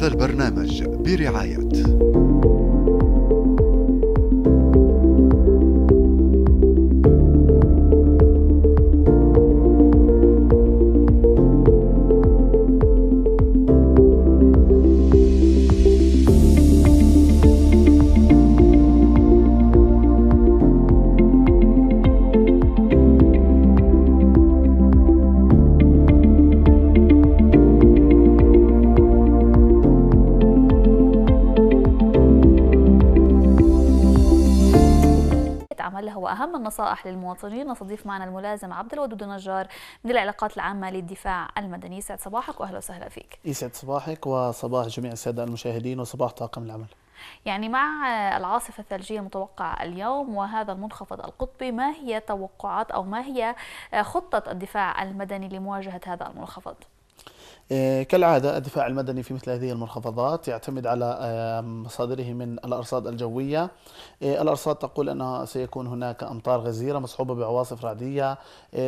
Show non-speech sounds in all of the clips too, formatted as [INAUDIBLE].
هذا البرنامج برعايه المستملة هو أهم النصائح للمواطنين نستضيف معنا الملازم عبد الودود النجار من العلاقات العامة للدفاع المدني يسعد صباحك وأهلا وسهلا فيك يسعد صباحك وصباح جميع السادة المشاهدين وصباح طاقم العمل يعني مع العاصفة الثلجية المتوقعة اليوم وهذا المنخفض القطبي ما هي توقعات أو ما هي خطة الدفاع المدني لمواجهة هذا المنخفض؟ آه، كالعادة الدفاع المدني في مثل هذه المنخفضات يعتمد على آه، مصادره من الأرصاد الجوية آه، الأرصاد تقول أنه سيكون هناك أمطار غزيرة مصحوبة بعواصف رعدية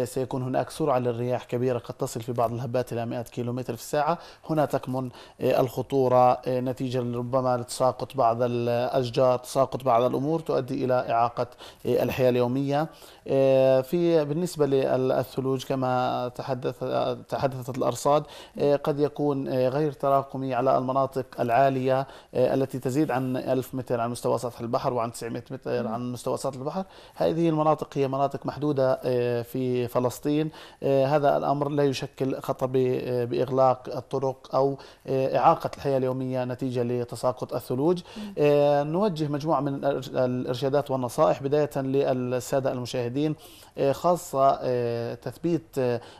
سيكون هناك سرعة للرياح كبيرة قد تصل في بعض الهبات إلى 100 كيلومتر في الساعة هنا تكمن الخطورة نتيجة ربما لتساقط بعض الأشجار تساقط بعض الأمور تؤدي إلى إعاقة الحياة اليومية في بالنسبة للثلوج كما تحدث تحدثت الأرصاد قد يكون آه، غير تراكمي على المناطق العالية آه، التي تزيد عن 1000 متر عن مستوى سطح البحر وعن 900 متر عن مستوى سطح البحر هذه المناطق هي مناطق محدودة آه، في فلسطين هذا الأمر لا يشكل خطر بإغلاق الطرق أو إعاقة الحياة اليومية نتيجة لتساقط الثلوج نوجه مجموعة من الإرشادات والنصائح بداية للسادة المشاهدين خاصة تثبيت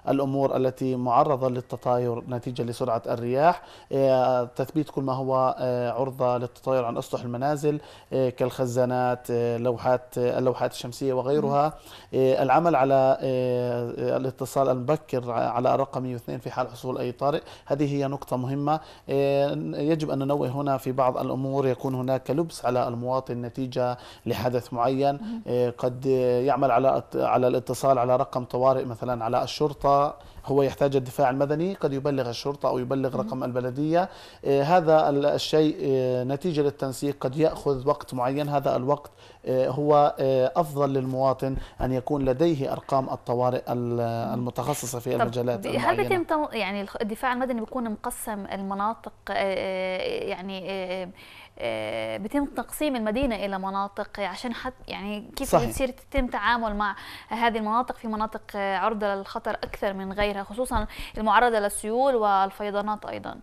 الأمور التي معرضة للتطاير نتيجة لسرعة الرياح آه، تثبيت كل ما هو آه، عرضة للتطاير عن أسطح المنازل آه، كالخزانات لوحات اللوحات الشمسية وغيرها العمل على الاتصال المبكر على الرقم 102 في حال حصول أي طارئ هذه هي نقطة مهمة يجب أن ننوه هنا في بعض الأمور يكون هناك لبس على المواطن نتيجة لحدث معين قد يعمل على على الاتصال على رقم طوارئ مثلا على الشرطة هو يحتاج الدفاع المدني قد يبلغ الشرطة أو يبلغ رقم البلدية آه، هذا الشيء آه، نتيجة للتنسيق قد يأخذ وقت معين هذا الوقت آه، هو أفضل للمواطن أن يكون لديه أرقام الطوارئ المتخصصة في المجالات هل بيتم يعني الدفاع المدني بيكون مقسم المناطق يعني آه، بتم تقسيم المدينه الى مناطق عشان حت يعني كيف صحيح. بتصير تتم تعامل مع هذه المناطق في مناطق عرضه للخطر اكثر من غيرها خصوصا المعرضه للسيول والفيضانات ايضا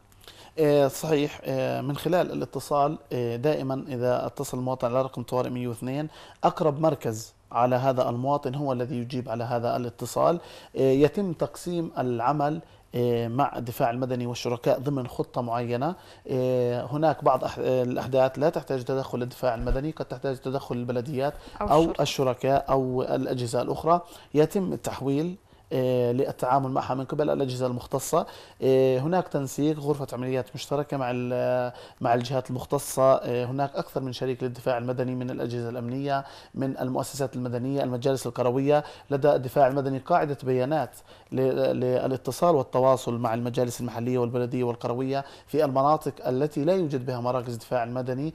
آه، صحيح آه، من خلال الاتصال دائما اذا اتصل المواطن على رقم طوارئ 102 اقرب مركز على هذا المواطن هو الذي يجيب على هذا الاتصال يتم تقسيم العمل إيه، مع الدفاع المدني والشركاء ضمن خطة معينة إيه، هناك بعض الأحداث لا تحتاج تدخل الدفاع المدني قد تحتاج تدخل البلديات أو, أو الشركاء أو الأجهزة الأخرى يتم التحويل آه، للتعامل معها من قبل الاجهزه المختصه آه، هناك تنسيق غرفه عمليات مشتركه مع مع الجهات المختصه آه، هناك اكثر من شريك للدفاع المدني من الاجهزه الامنيه من المؤسسات المدنيه المجالس القرويه لدى الدفاع المدني قاعده بيانات للاتصال والتواصل مع المجالس المحليه والبلديه والقرويه في المناطق التي لا يوجد بها مراكز دفاع مدني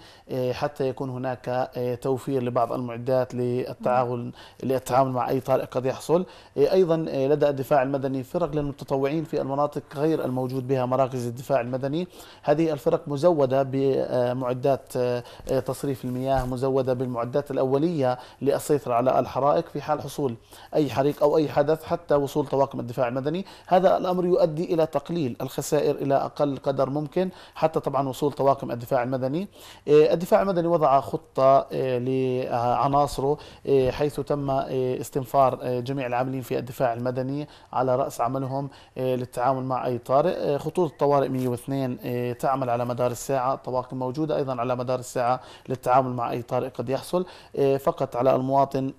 حتى يكون هناك توفير لبعض المعدات للتعاون للتعامل مع اي طارئ قد يحصل ايضا لدى الدفاع المدني فرق للمتطوعين في المناطق غير الموجود بها مراكز الدفاع المدني هذه الفرق مزودة بمعدات آه، تصريف المياه مزودة بالمعدات الأولية للسيطرة على الحرائق في حال حصول أي حريق أو أي حدث حتى وصول طواقم الدفاع المدني هذا الأمر يؤدي إلى تقليل الخسائر إلى أقل قدر ممكن حتى طبعا وصول طواقم الدفاع المدني آه، الدفاع المدني وضع خطة آه، لعناصره حيث تم استنفار جميع العاملين في الدفاع المدني مدنية على رأس عملهم آه، للتعامل مع أي طارئ آه، خطوط الطوارئ 102 آه، تعمل على مدار الساعة الطواقم موجودة أيضا على مدار الساعة للتعامل مع أي طارئ قد يحصل فقط على المواطن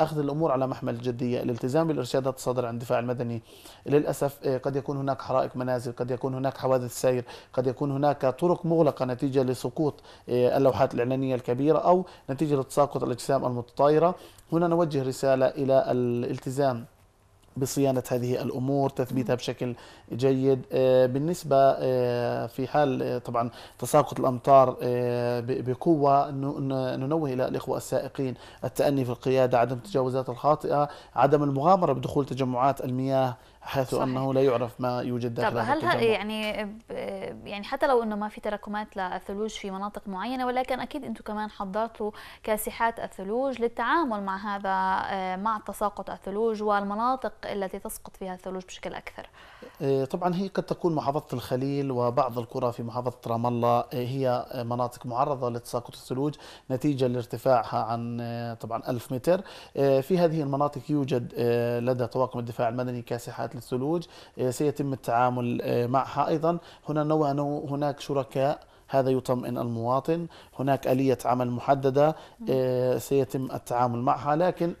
أخذ الأمور على محمل الجدية الالتزام بالإرشادات الصادرة عن الدفاع المدني للأسف قد يكون هناك حرائق منازل قد يكون هناك حوادث سير قد يكون هناك طرق مغلقة نتيجة لسقوط اللوحات الإعلانية الكبيرة أو نتيجة لتساقط الأجسام المتطايرة هنا نوجه رسالة إلى الالتزام بصيانة هذه الأمور تثبيتها بشكل جيد آه، بالنسبة آه، في حال آه، طبعا تساقط الأمطار بقوة ننوه إلى الإخوة السائقين التأني في القيادة عدم التجاوزات الخاطئة عدم المغامرة بدخول تجمعات المياه حيث صحيح. انه لا يعرف ما يوجد داخل طب هل يعني يعني حتى لو انه ما في تراكمات للثلوج في مناطق معينه ولكن اكيد انتم كمان حضرتوا كاسحات الثلوج للتعامل مع هذا آه، مع تساقط الثلوج والمناطق التي تسقط فيها الثلوج بشكل اكثر. آه، طبعا هي قد تكون محافظه الخليل وبعض القرى في محافظه رام الله آه، هي مناطق معرضه لتساقط الثلوج نتيجه لارتفاعها عن طبعا 1000 متر في هذه المناطق يوجد لدى طواقم الدفاع المدني كاسحات شكل الثلوج آه، سيتم التعامل آه، معها ايضا هنا نوع هناك شركاء هذا يطمئن المواطن هناك آلية عمل محددة آه، سيتم التعامل معها لكن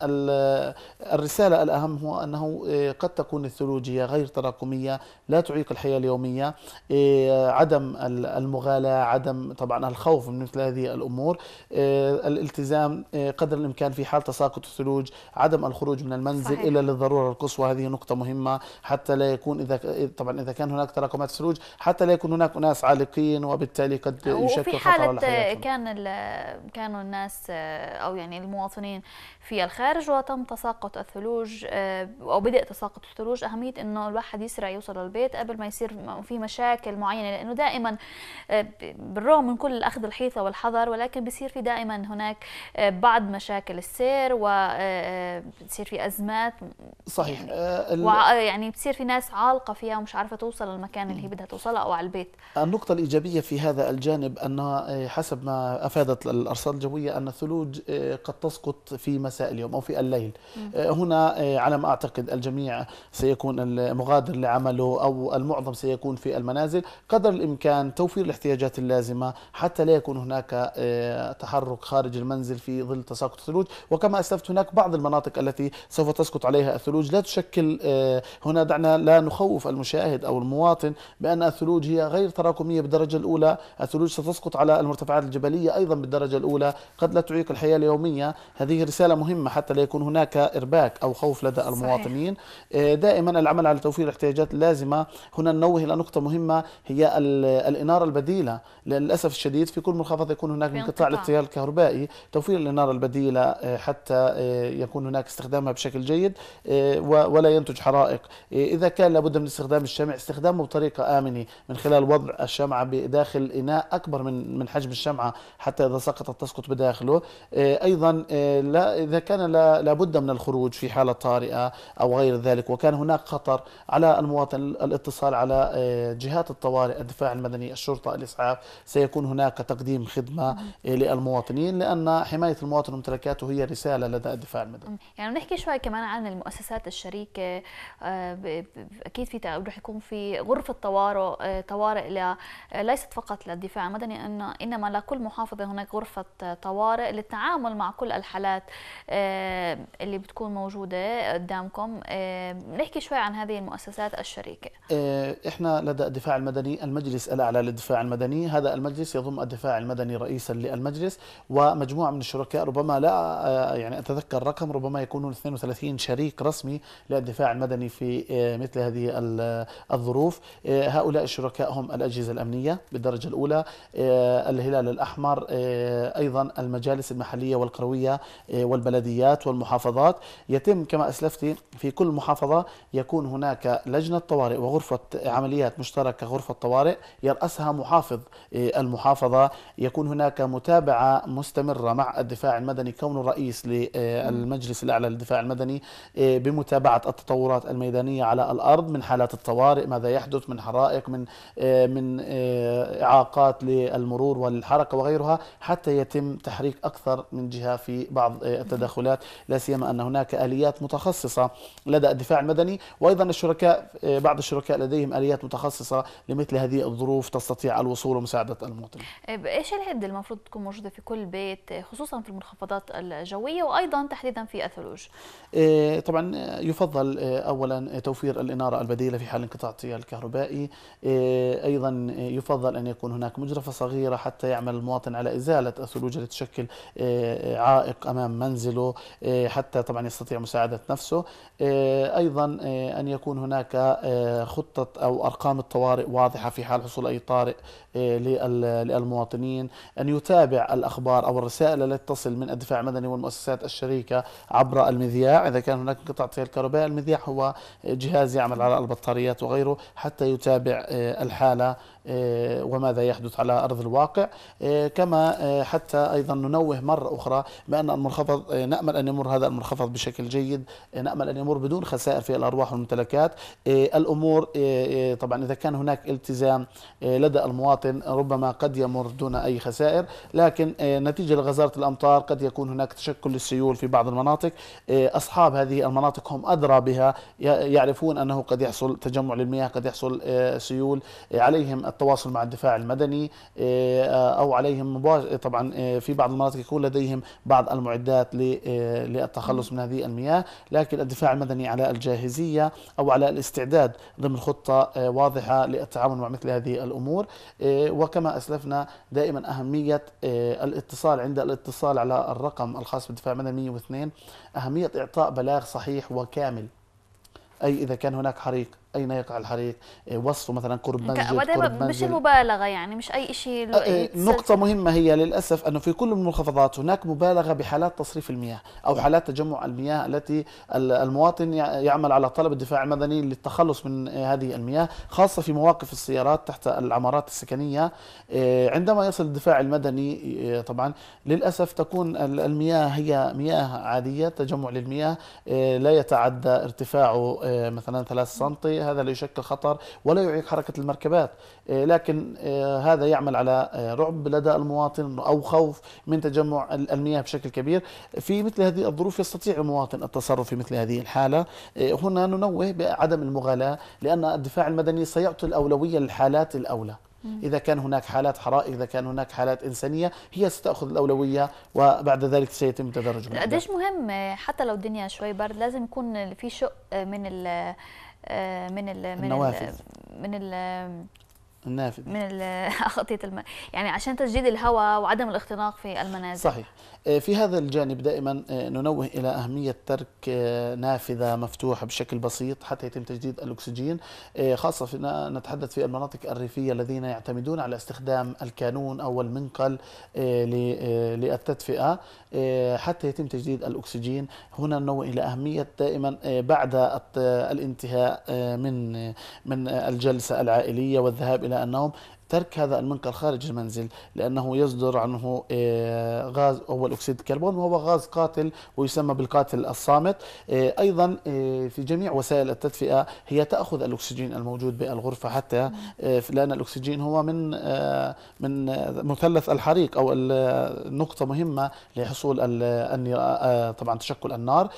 الرسالة الأهم هو أنه آه، قد تكون الثلوجية غير تراكمية لا تعيق الحياة اليومية آه، عدم المغالاة عدم طبعا الخوف من مثل هذه الأمور الالتزام قدر الإمكان في حال تساقط الثلوج عدم الخروج من المنزل صحيح. إلا للضرورة القصوى هذه نقطة مهمة حتى لا يكون إذا طبعا إذا كان هناك تراكمات ثلوج حتى لا يكون هناك أناس عالقين وبالتالي وبالتالي قد يشكل خطر على حياتهم. كان كانوا الناس آه، او يعني المواطنين في الخارج وتم تساقط الثلوج آه، او بدا تساقط الثلوج اهميه انه الواحد يسرع يوصل للبيت قبل ما يصير في مشاكل معينه لانه دائما آه، بالرغم من كل اخذ الحيطه والحذر ولكن بصير في دائما هناك آه، بعض مشاكل السير و بتصير في ازمات صحيح يعني, يعني في ناس عالقه فيها ومش عارفه توصل للمكان اللي هي بدها توصلها او على البيت النقطه الايجابيه في هذا الجانب ان حسب ما افادت الارصاد الجويه ان الثلوج قد تسقط في مساء اليوم أو في الليل آه، هنا آه، على ما أعتقد الجميع سيكون المغادر لعمله أو المعظم سيكون في المنازل قدر الإمكان توفير الاحتياجات اللازمة حتى لا يكون هناك آه، تحرك خارج المنزل في ظل تساقط الثلوج وكما أسلفت هناك بعض المناطق التي سوف تسقط عليها الثلوج لا تشكل هنا دعنا لا نخوف المشاهد أو المواطن بأن الثلوج هي غير تراكمية بالدرجة الأولى الثلوج ستسقط على المرتفعات الجبلية أيضا بالدرجة الأولى قد لا تعيق الحياة اليومية هذه رسالة مهمة مهمة حتى لا يكون هناك إرباك أو خوف لدى المواطنين آه، دائما العمل على توفير الاحتياجات اللازمة هنا ننوه إلى نقطة مهمة هي الإنارة البديلة للأسف الشديد في كل منخفض يكون هناك انقطاع للتيار الكهربائي توفير الإنارة البديلة آه، حتى آه، يكون هناك استخدامها بشكل جيد ولا ينتج حرائق إذا كان لابد من استخدام الشمع استخدامه بطريقة آمنة من خلال وضع الشمعة بداخل إناء أكبر من من حجم الشمعة حتى إذا سقطت تسقط بداخله أيضا لا إذا كان لابد من الخروج في حالة طارئة أو غير ذلك وكان هناك خطر على المواطن الاتصال على آه، جهات الطوارئ الدفاع المدني الشرطة الإسعاف سيكون هناك تقديم خدمة آه، للمواطنين لأن حماية المواطن وممتلكاته هي رسالة لدى الدفاع المدني يعني نحكي شوي كمان عن المؤسسات الشريكة آه، أكيد في رح يكون في غرفة طوارئ طوارئ ليست فقط للدفاع المدني إنما لكل محافظة هناك غرفة طوارئ للتعامل مع كل الحالات آه، اللي بتكون موجوده قدامكم آه، نحكي شوي عن هذه المؤسسات الشريكه آه، احنا لدى الدفاع المدني المجلس الاعلى للدفاع المدني هذا المجلس يضم الدفاع المدني رئيسا للمجلس ومجموعه من الشركاء ربما لا يعني اتذكر رقم ربما يكونون 32 شريك رسمي للدفاع المدني في مثل هذه الظروف هؤلاء الشركاء هم الاجهزه الامنيه بالدرجه الاولى الهلال الاحمر ايضا المجالس المحليه والقرويه والبلد البلديات والمحافظات يتم كما أسلفت في كل محافظة يكون هناك لجنة طوارئ وغرفة عمليات مشتركة غرفة طوارئ يرأسها محافظ إيه، المحافظة يكون هناك متابعة مستمرة مع الدفاع المدني كون الرئيس للمجلس إيه، الأعلى للدفاع المدني إيه، بمتابعة التطورات الميدانية على الأرض من حالات الطوارئ ماذا يحدث من حرائق من من إعاقات للمرور والحركة وغيرها حتى يتم تحريك أكثر من جهة في بعض التدريب التدخلات لا سيما أن هناك آليات متخصصة لدى الدفاع المدني وأيضا الشركاء آه، بعض الشركاء لديهم آليات متخصصة لمثل هذه الظروف تستطيع الوصول ومساعدة المواطن آه، إيش الهد المفروض تكون موجودة في كل بيت آه، خصوصا في المنخفضات الجوية وأيضا تحديدا في الثلوج طبعا يفضل أولا توفير الإنارة البديلة في حال انقطاع التيار الكهربائي أيضا يفضل أن يكون هناك مجرفة صغيرة حتى يعمل المواطن على إزالة الثلوج التي تشكل عائق أمام منزل منزله آه، حتى طبعا يستطيع مساعدة نفسه آه، أيضا آه، أن يكون هناك خطة أو أرقام الطوارئ واضحة في حال حصول أي طارئ للمواطنين أن يتابع الأخبار أو الرسائل التي تصل من الدفاع المدني والمؤسسات الشريكة عبر المذياع إذا كان هناك انقطاع تيار الكهرباء المذياع هو جهاز يعمل على البطاريات وغيره حتى يتابع الحالة وماذا يحدث على أرض الواقع كما حتى أيضا ننوه مرة أخرى بأن المنخفض إيه، نأمل أن يمر هذا المنخفض بشكل جيد إيه، نأمل أن يمر بدون خسائر في الأرواح والممتلكات إيه، الأمور طبعا إذا كان هناك التزام لدى المواطن ربما قد يمر دون أي خسائر لكن نتيجة لغزارة الأمطار قد يكون هناك تشكل للسيول في بعض المناطق أصحاب هذه المناطق هم أدرى بها يعرفون أنه قد يحصل تجمع للمياه قد يحصل سيول عليهم التواصل مع الدفاع المدني أو عليهم طبعا في بعض المناطق يكون لديهم بعض المعدات آه، للتخلص من هذه المياه لكن الدفاع المدني على الجاهزية أو على الاستعداد ضمن خطة آه، واضحة للتعامل مع مثل هذه الأمور آه، وكما أسلفنا دائما أهمية الاتصال عند الاتصال على الرقم الخاص بالدفاع المدني 102 أهمية إعطاء بلاغ صحيح وكامل أي إذا كان هناك حريق اين يقع الحريق إيه، وصفه مثلا قرب منزل قرب مش منزل. المبالغه يعني مش اي شيء آه، إيه، نقطه مهمه هي للاسف انه في كل المنخفضات هناك مبالغه بحالات تصريف المياه او حالات تجمع المياه التي المواطن يعمل على طلب الدفاع المدني للتخلص من آه، هذه المياه خاصه في مواقف السيارات تحت العمارات السكنيه آه، عندما يصل الدفاع المدني طبعا للاسف تكون المياه هي مياه عاديه تجمع للمياه لا يتعدى ارتفاعه مثلا 3 سم هذا لا يشكل خطر ولا يعيق حركة المركبات آه، لكن آه، هذا يعمل على آه، رعب لدى المواطن أو خوف من تجمع المياه بشكل كبير في مثل هذه الظروف يستطيع المواطن التصرف في مثل هذه الحالة هنا ننوه بعدم المغالاة لأن الدفاع المدني سيعطي الأولوية للحالات الأولى إذا كان هناك حالات حرائق إذا كان هناك حالات إنسانية هي ستأخذ الأولوية وبعد ذلك سيتم تدرج قديش مهم حتى لو الدنيا شوي برد لازم يكون في شق من آه، من الـ من النوافذ من النافذه من اغطيه [LAUGHS] الم... يعني عشان تجديد الهواء وعدم الاختناق في المنازل صحيح آه، في هذا الجانب دائما آه، ننوه الى اهميه ترك آه، نافذه مفتوحه بشكل بسيط حتى يتم تجديد الاكسجين خاصه فينا نتحدث في المناطق الريفيه الذين يعتمدون على استخدام الكانون او المنقل للتدفئه حتى يتم تجديد الاكسجين هنا ننوه الى اهميه دائما بعد الانتهاء من من الجلسه العائليه والذهاب الى الى انهم ترك هذا المنقل خارج المنزل لأنه يصدر عنه آه، غاز أول أكسيد الكربون وهو غاز قاتل ويسمى بالقاتل الصامت آه، أيضا آه، في جميع وسائل التدفئة هي تأخذ الأكسجين الموجود بالغرفة حتى لأن الأكسجين هو من من مثلث الحريق أو النقطه مهمة لحصول طبعا تشكل النار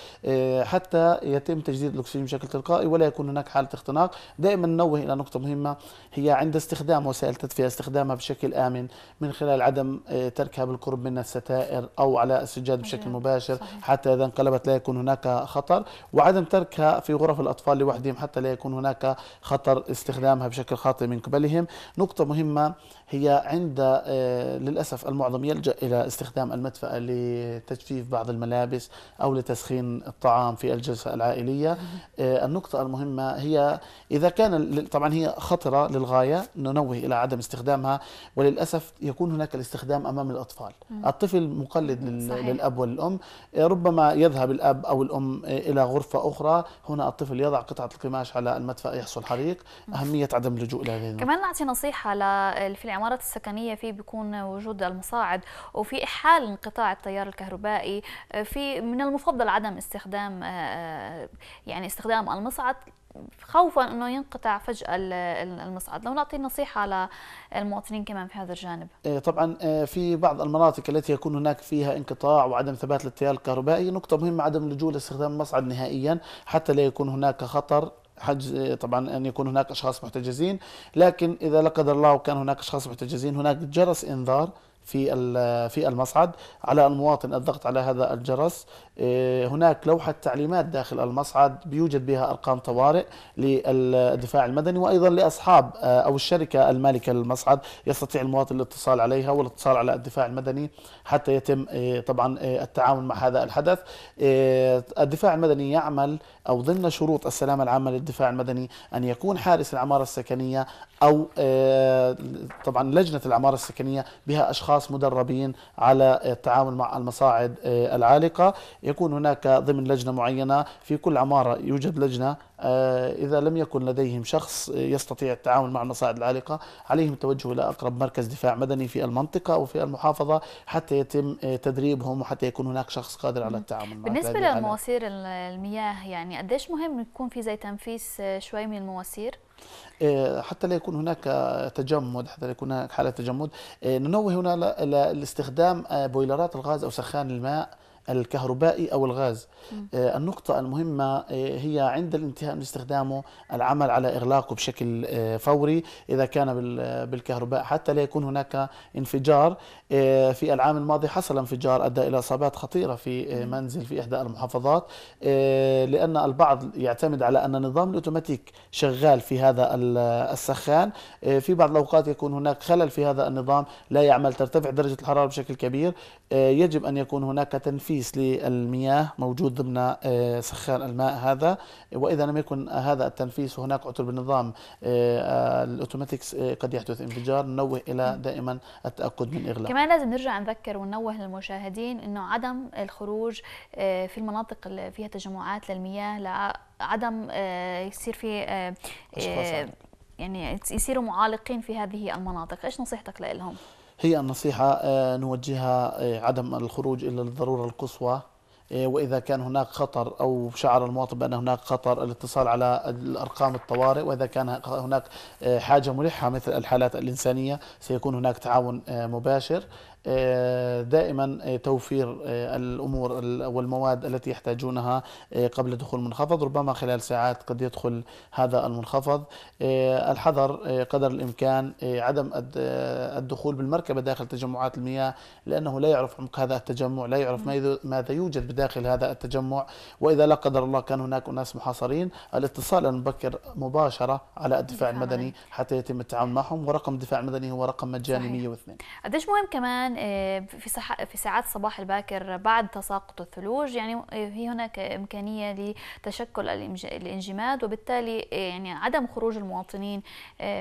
حتى يتم تجديد الأكسجين بشكل تلقائي ولا يكون هناك حالة اختناق دائما ننوه إلى نقطة مهمة هي عند استخدام وسائل يتعتد فيها استخدامها بشكل آمن من خلال عدم آه، تركها بالقرب من الستائر أو على السجاد بشكل مباشر حتى إذا انقلبت لا يكون هناك خطر وعدم تركها في غرف الأطفال لوحدهم حتى لا يكون هناك خطر استخدامها بشكل خاطئ من قبلهم نقطة مهمة هي عند آه، للأسف المعظم يلجأ إلى استخدام المدفأة لتجفيف بعض الملابس أو لتسخين الطعام في الجلسة العائلية آه، النقطة المهمة هي إذا كان طبعا هي خطرة للغاية ننوه إلى عدم استخدامها وللاسف يكون هناك الاستخدام امام الاطفال م. الطفل مقلد صحيح. للاب والام ربما يذهب الاب او الام الى غرفه اخرى هنا الطفل يضع قطعه القماش على المدفأ يحصل حريق اهميه عدم اللجوء الى هذه كمان نعطي نصيحه في العمارات السكنيه في بيكون وجود المصاعد وفي حال انقطاع التيار الكهربائي في من المفضل عدم استخدام آه، يعني استخدام المصعد خوفا انه ينقطع فجاه المصعد لو نعطي نصيحه للمواطنين كمان في هذا الجانب إيه، طبعا إيه، في بعض المناطق التي يكون هناك فيها انقطاع وعدم ثبات للتيار الكهربائي نقطه مهمه عدم اللجوء لاستخدام المصعد نهائيا حتى لا يكون هناك خطر حجز إيه، طبعا ان يكون هناك اشخاص محتجزين لكن اذا لا قدر الله وكان هناك اشخاص محتجزين هناك جرس انذار في في المصعد على المواطن الضغط على هذا الجرس إيه، هناك لوحة تعليمات داخل المصعد بيوجد بها أرقام طوارئ للدفاع المدني وأيضا لأصحاب آه، أو الشركة المالكة للمصعد يستطيع المواطن الاتصال عليها والاتصال على الدفاع المدني حتى يتم إيه، طبعا إيه، التعامل مع هذا الحدث الدفاع المدني يعمل أو ضمن شروط السلامة العامة للدفاع المدني أن يكون حارس العمارة السكنية أو طبعا لجنة العمارة السكنية بها أشخاص أشخاص مدربين على التعامل مع المصاعد آه، العالقة يكون هناك ضمن لجنة معينة في كل عمارة يوجد لجنة آه، إذا لم يكن لديهم شخص يستطيع التعامل مع المصاعد العالقة عليهم التوجه إلى أقرب مركز دفاع مدني في المنطقة أو في المحافظة حتى يتم آه، تدريبهم وحتى يكون هناك شخص قادر على التعامل مع بالنسبة للمواسير المياه يعني قديش مهم يكون في زي تنفيس شوي من المواسير؟ إيه، حتى لا يكون هناك تجمد حتى لا يكون هناك حالة تجمد إيه، ننوه هنا لاستخدام آه، بويلرات الغاز أو سخان الماء الكهربائي أو الغاز آه، النقطة المهمة آه، هي عند الانتهاء من استخدامه العمل على إغلاقه بشكل آه، فوري إذا كان بالكهرباء حتى لا يكون هناك انفجار في العام الماضي حصل انفجار أدى إلى إصابات خطيرة في منزل في إحدى المحافظات لأن البعض يعتمد على أن النظام الأوتوماتيك شغال في هذا السخان في بعض الأوقات يكون هناك خلل في هذا النظام لا يعمل ترتفع درجة الحرارة بشكل كبير يجب أن يكون هناك تنفيذ تنفيس للمياه موجود ضمن آه، سخان الماء هذا واذا لم يكن هذا التنفيس وهناك عطل بالنظام آه، آه، الاوتوماتيكس قد يحدث انفجار ننوه الى دائما التاكد من اغلاق كمان لازم نرجع نذكر وننوه للمشاهدين انه عدم الخروج في المناطق اللي فيها تجمعات للمياه لعدم يصير في يعني يصيروا معالقين في هذه المناطق ايش نصيحتك لهم هي النصيحة آه، نوجهها آه، عدم الخروج إلا للضرورة القصوى آه، وإذا كان هناك خطر أو شعر المواطن بأن هناك خطر الاتصال على الأرقام الطوارئ وإذا كان هناك حاجة ملحة مثل الحالات الإنسانية سيكون هناك تعاون مباشر آه، دائما آه، توفير آه، الأمور والمواد التي يحتاجونها قبل دخول المنخفض ربما خلال ساعات قد يدخل هذا المنخفض الحذر قدر الإمكان عدم الدخول بالمركبة داخل تجمعات المياه لأنه لا يعرف عمق هذا التجمع لا يعرف نعم. ماذا يوجد بداخل هذا التجمع وإذا لا قدر الله كان هناك أناس محاصرين الاتصال المبكر مباشرة على الدفاع المدني حتى يتم التعامل معهم ورقم الدفاع المدني هو رقم مجاني 102 قديش مهم كمان آه، في في ساعات الصباح الباكر بعد تساقط الثلوج يعني آه، في هناك امكانيه لتشكل الانجماد وبالتالي آه، يعني عدم خروج المواطنين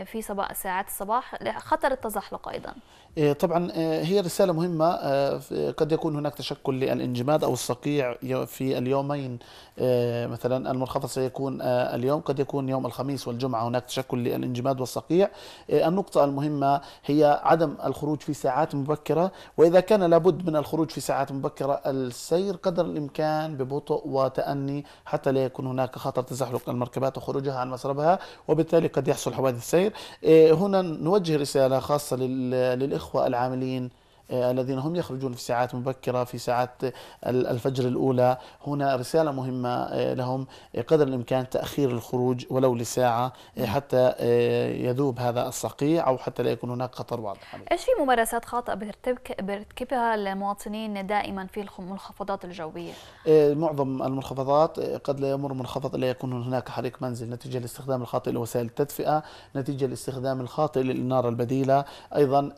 في ساعات الصباح خطر التزحلق ايضا إيه، طبعا إيه، هي رسالة مهمة آه، قد يكون هناك تشكل للانجماد أو الصقيع في اليومين آه، مثلا المنخفض سيكون آه، اليوم قد يكون يوم الخميس والجمعة هناك تشكل للانجماد والصقيع إيه، النقطة المهمة هي عدم الخروج في ساعات مبكرة وإذا كان لابد من الخروج في ساعات مبكرة السير قدر الإمكان ببطء وتأني حتى لا يكون هناك خطر تزحلق المركبات وخروجها عن مسربها وبالتالي قد يحصل حوادث سير هنا نوجه رسالة خاصة للإخوة الإخوة العاملين آه، الذين هم يخرجون في ساعات مبكرة في ساعات الفجر الأولى هنا رسالة مهمة آه، لهم آه، قدر الإمكان تأخير الخروج ولو لساعة نعم. حتى يذوب هذا الصقيع أو حتى لا يكون هناك خطر واضح إيش في ممارسات خاطئة برتكبها المواطنين دائما في المنخفضات الجوية؟ معظم المنخفضات قد لا يمر منخفض لا يكون هناك حريق منزل نتيجة لاستخدام الخاطئ لوسائل التدفئة نتيجة لاستخدام الخاطئ للنار البديلة أيضا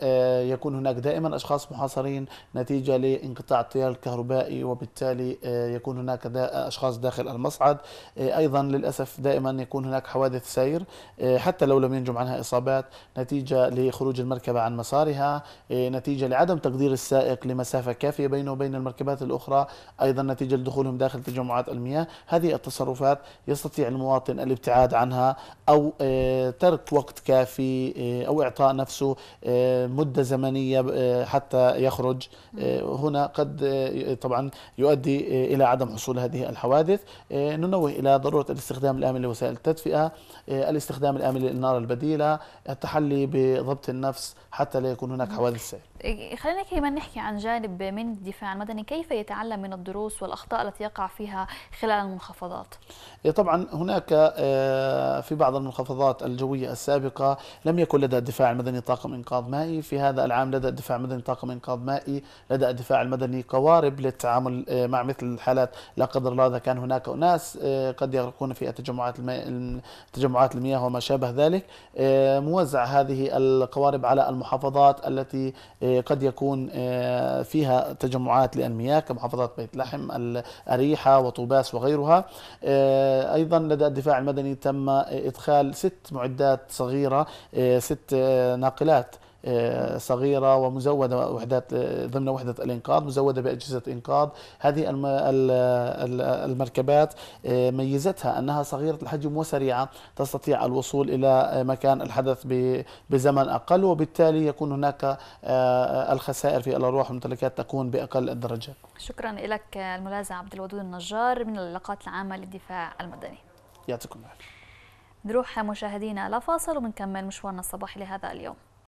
يكون هناك دائما أشخاص أشخاص محاصرين نتيجة لانقطاع التيار الكهربائي وبالتالي آه، يكون هناك دا أشخاص داخل المصعد آه، أيضا للأسف دائما يكون هناك حوادث سير آه، حتى لو لم ينجم عنها إصابات نتيجة لخروج المركبة عن مسارها نتيجة لعدم تقدير السائق لمسافة كافية بينه وبين المركبات الأخرى أيضا نتيجة لدخولهم داخل تجمعات المياه هذه التصرفات يستطيع المواطن الابتعاد عنها أو ترك وقت كافي أو إعطاء نفسه مدة زمنية حتى حتى يخرج آه، هنا قد آه، طبعا يؤدي آه، إلى عدم حصول هذه الحوادث ننوه إلى ضرورة الاستخدام الآمن لوسائل التدفئة الاستخدام الآمن للنار البديلة التحلي بضبط النفس حتى لا يكون هناك حوادث سير إيه، خلينا كمان نحكي عن جانب من الدفاع المدني كيف يتعلم من الدروس والأخطاء التي يقع فيها خلال المنخفضات إيه، طبعا هناك في بعض المنخفضات الجوية السابقة لم يكن لدى الدفاع المدني طاقم إنقاذ مائي في هذا العام لدى الدفاع المدني طاقم رقم انقاذ مائي لدى الدفاع المدني قوارب للتعامل آه، مع مثل الحالات لا قدر الله اذا كان هناك اناس آه، قد يغرقون في التجمعات تجمعات المياه وما شابه ذلك آه، موزع هذه القوارب على المحافظات التي قد يكون فيها تجمعات للمياه كمحافظات بيت لحم الأريحة وطوباس وغيرها أيضا لدى الدفاع المدني تم إدخال ست معدات صغيرة ست ناقلات آه، صغيرة ومزودة وحدات آه، ضمن وحدة الإنقاذ مزودة بأجهزة إنقاذ هذه المركبات آه، ميزتها أنها صغيرة الحجم وسريعة تستطيع الوصول إلى مكان الحدث بزمن أقل وبالتالي يكون هناك الخسائر في الأرواح والممتلكات تكون بأقل الدرجة شكرا لك الملازم عبد الودود النجار من العلاقات العامة للدفاع المدني يعطيكم العافية نروح مشاهدينا لفاصل وبنكمل مشوارنا الصباحي لهذا اليوم